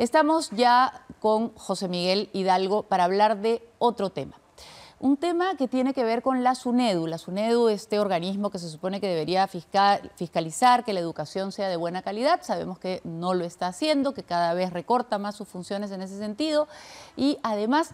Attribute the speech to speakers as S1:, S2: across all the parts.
S1: Estamos ya con José Miguel Hidalgo para hablar de otro tema. Un tema que tiene que ver con la SUNEDU. La SUNEDU, este organismo que se supone que debería fiscalizar que la educación sea de buena calidad, sabemos que no lo está haciendo, que cada vez recorta más sus funciones en ese sentido. Y además,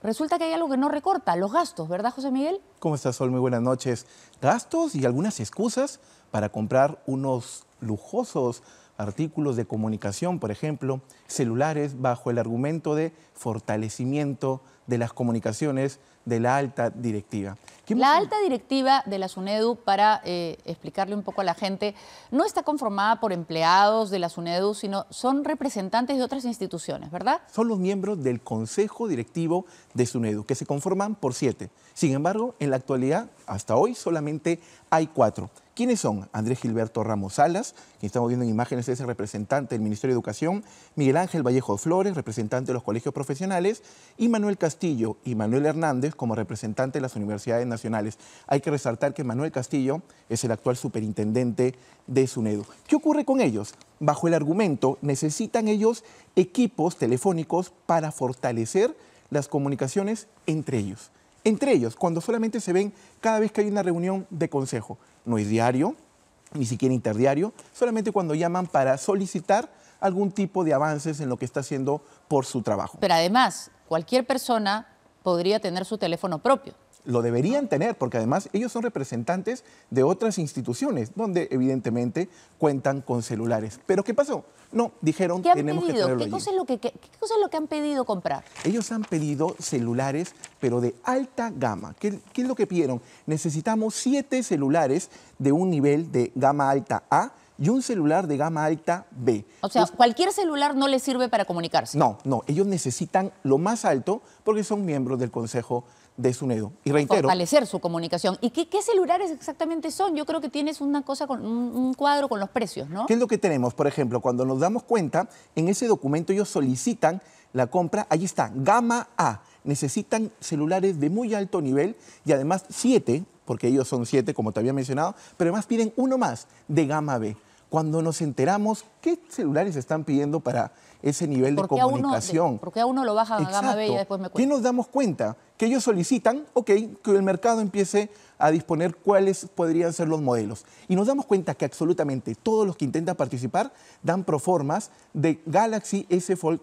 S1: resulta que hay algo que no recorta, los gastos, ¿verdad, José Miguel?
S2: ¿Cómo estás, Sol? Muy buenas noches. Gastos y algunas excusas para comprar unos lujosos artículos de comunicación, por ejemplo, celulares, bajo el argumento de fortalecimiento de las comunicaciones de la alta directiva.
S1: La alta directiva de la SUNEDU, para eh, explicarle un poco a la gente, no está conformada por empleados de la SUNEDU, sino son representantes de otras instituciones, ¿verdad?
S2: Son los miembros del Consejo Directivo de SUNEDU, que se conforman por siete. Sin embargo, en la actualidad, hasta hoy, solamente hay cuatro. ¿Quiénes son? Andrés Gilberto Ramos Salas, que estamos viendo en imágenes de ese representante del Ministerio de Educación, Miguel Ángel Vallejo Flores, representante de los colegios profesionales, y Manuel Castillo y Manuel Hernández como representante de las universidades nacionales. Hay que resaltar que Manuel Castillo es el actual superintendente de SUNEDU. ¿Qué ocurre con ellos? Bajo el argumento, necesitan ellos equipos telefónicos para fortalecer las comunicaciones entre ellos. Entre ellos, cuando solamente se ven cada vez que hay una reunión de consejo. No es diario, ni siquiera interdiario, solamente cuando llaman para solicitar algún tipo de avances en lo que está haciendo por su trabajo.
S1: Pero además, cualquier persona podría tener su teléfono propio
S2: lo deberían tener, porque además ellos son representantes de otras instituciones, donde evidentemente cuentan con celulares. Pero ¿qué pasó? No, dijeron tenemos que tenerlo ¿Qué cosa,
S1: es lo que, qué, cosa es lo que han pedido comprar?
S2: Ellos han pedido celulares, pero de alta gama. ¿Qué, ¿Qué es lo que pidieron? Necesitamos siete celulares de un nivel de gama alta A y un celular de gama alta B.
S1: O sea, cualquier celular no les sirve para comunicarse.
S2: No, no, ellos necesitan lo más alto porque son miembros del Consejo de SUNEDO. Y reitero.
S1: Fortalecer su comunicación. ¿Y qué, celulares exactamente son? Yo creo que tienes una cosa con un, un, cuadro con los precios, ¿no? ¿Qué es
S2: lo que tenemos? Por ejemplo, cuando nos damos cuenta, en ese documento ellos solicitan la compra, ahí está, gama A. Necesitan celulares de muy alto nivel y además siete, porque ellos son siete, como te había mencionado, pero además piden uno más de gama B cuando nos enteramos qué celulares están pidiendo para ese nivel de comunicación. porque
S1: a uno lo baja Exacto. a gama bella después me cuenta.
S2: ¿Qué nos damos cuenta? Que ellos solicitan, ok, que el mercado empiece a disponer cuáles podrían ser los modelos. Y nos damos cuenta que absolutamente todos los que intentan participar dan proformas de Galaxy S Fold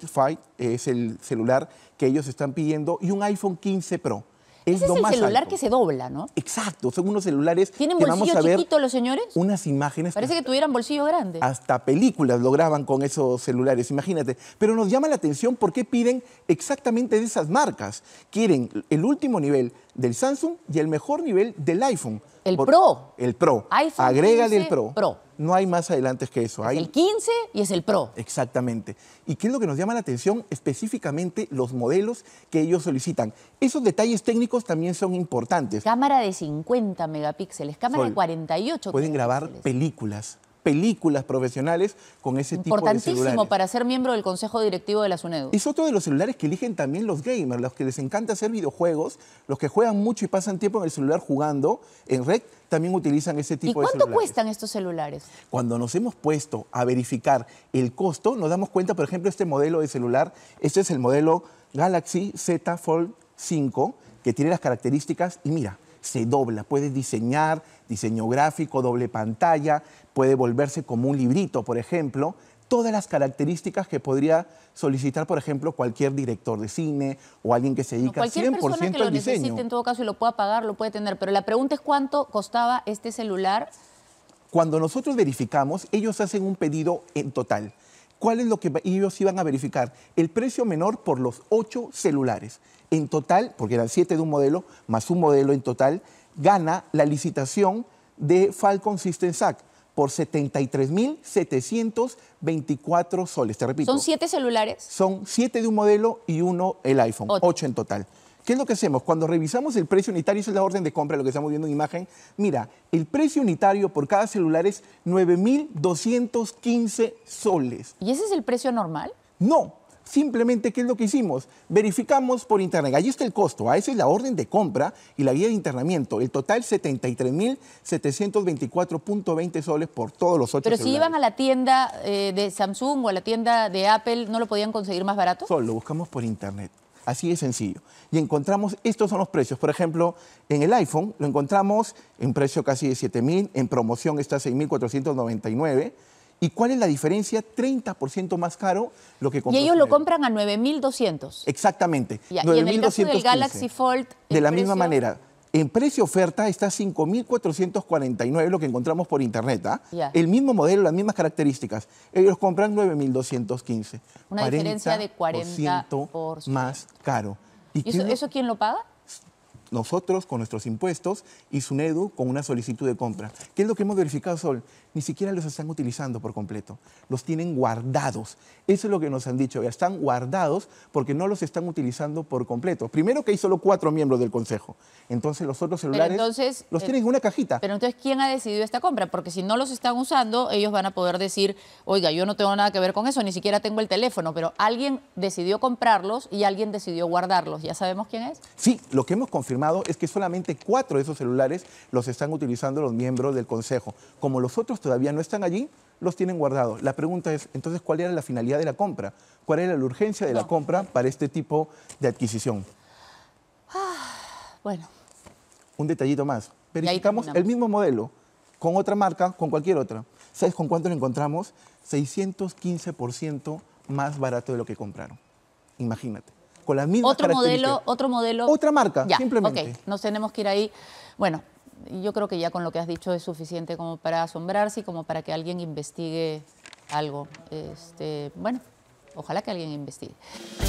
S2: es el celular que ellos están pidiendo, y un iPhone 15 Pro. Ese es el celular
S1: que se dobla, ¿no?
S2: Exacto, son unos celulares. ¿Tienen que bolsillo vamos a ver chiquito los señores? Unas imágenes. Parece que
S1: tuvieran bolsillo grande.
S2: Hasta películas lograban con esos celulares, imagínate. Pero nos llama la atención por qué piden exactamente de esas marcas. Quieren el último nivel del Samsung y el mejor nivel del iPhone. El Pro. El Pro. iPhone Agrégale el Pro. Pro. No hay más adelante que eso. el 15 y es el PRO. Exactamente. ¿Y qué es lo que nos llama la atención? Específicamente los modelos que ellos solicitan. Esos detalles técnicos también son importantes.
S1: Cámara de 50 megapíxeles, cámara de 48. Pueden
S2: grabar películas, películas profesionales con ese tipo de celulares. Importantísimo
S1: para ser miembro del Consejo Directivo de la SUNEDU.
S2: Es otro de los celulares que eligen también los gamers, los que les encanta hacer videojuegos, los que juegan mucho y pasan tiempo en el celular jugando en red, también utilizan ese tipo de celulares. ¿Y cuánto cuestan
S1: estos celulares?
S2: Cuando nos hemos puesto a verificar el costo, nos damos cuenta, por ejemplo, este modelo de celular, este es el modelo Galaxy Z Fold 5, que tiene las características, y mira, se dobla, puede diseñar, diseño gráfico, doble pantalla, puede volverse como un librito, por ejemplo, todas las características que podría solicitar, por ejemplo, cualquier director de cine o alguien que se dedica no, 100% persona que lo Necesite, en
S1: todo caso y lo pueda pagar, lo puede tener, pero la pregunta es cuánto costaba este celular.
S2: Cuando nosotros verificamos, ellos hacen un pedido en total. ¿Cuál es lo que ellos iban a verificar? El precio menor por los ocho celulares en total, porque eran siete de un modelo, más un modelo en total, gana la licitación de Falcon System SAC por 73.724 soles, te repito. ¿Son
S1: siete celulares?
S2: Son siete de un modelo y uno el iPhone, ocho. en total. ¿Qué es lo que hacemos? Cuando revisamos el precio unitario, esa es la orden de compra, lo que estamos viendo en imagen, mira, el precio unitario por cada celular es 9.215 soles. ¿Y
S1: ese es el precio normal?
S2: No, Simplemente, ¿qué es lo que hicimos? Verificamos por internet. Allí está el costo. A ¿ah? esa es la orden de compra y la guía de internamiento. El total, 73.724.20 soles por todos los ocho Pero si iban
S1: a la tienda eh, de Samsung o a la tienda de Apple, ¿no lo podían conseguir más barato?
S2: Solo lo buscamos por internet. Así de sencillo. Y encontramos, estos son los precios. Por ejemplo, en el iPhone lo encontramos en precio casi de 7.000, en promoción está 6.499 ¿Y cuál es la diferencia? 30% más caro lo que compran. Y ellos lo
S1: compran a 9.200.
S2: Exactamente. 9, y en el del Galaxy
S1: Fold. De la misma manera.
S2: En precio oferta está 5.449, lo que encontramos por internet. ¿ah? El mismo modelo, las mismas características. Ellos compran 9.215. Una diferencia de 40% más caro.
S1: ¿Y, eso quién lo paga?
S2: nosotros con nuestros impuestos y SUNEDU con una solicitud de compra. ¿Qué es lo que hemos verificado, Sol? Ni siquiera los están utilizando por completo, los tienen guardados. Eso es lo que nos han dicho, ya están guardados porque no los están utilizando por completo. Primero que hay solo cuatro miembros del Consejo, entonces los otros celulares los eh, tienen en
S1: una cajita. Pero entonces, ¿quién ha decidido esta compra? Porque si no los están usando, ellos van a poder decir, oiga, yo no tengo nada que ver con eso, ni siquiera tengo el teléfono, pero alguien decidió comprarlos y alguien decidió guardarlos. ¿Ya sabemos quién es?
S2: Sí, lo que hemos confirmado es que solamente cuatro de esos celulares los están utilizando los miembros del Consejo. Como los otros todavía no están allí, los tienen guardados. La pregunta es, entonces, ¿cuál era la finalidad de la compra? ¿Cuál era la urgencia de la compra para este tipo de adquisición? Ah, bueno. Un detallito más. Verificamos el mismo modelo con otra marca, con cualquier otra. ¿Sabes con cuánto lo encontramos? 615% más barato de lo que compraron. Imagínate con otro Modelo,
S1: otro modelo. Otra marca, simplemente. Ok, nos tenemos que ir ahí. Bueno, yo creo que ya con lo que has dicho es suficiente como para asombrarse y como para que alguien investigue algo. Este, bueno, ojalá que alguien investigue.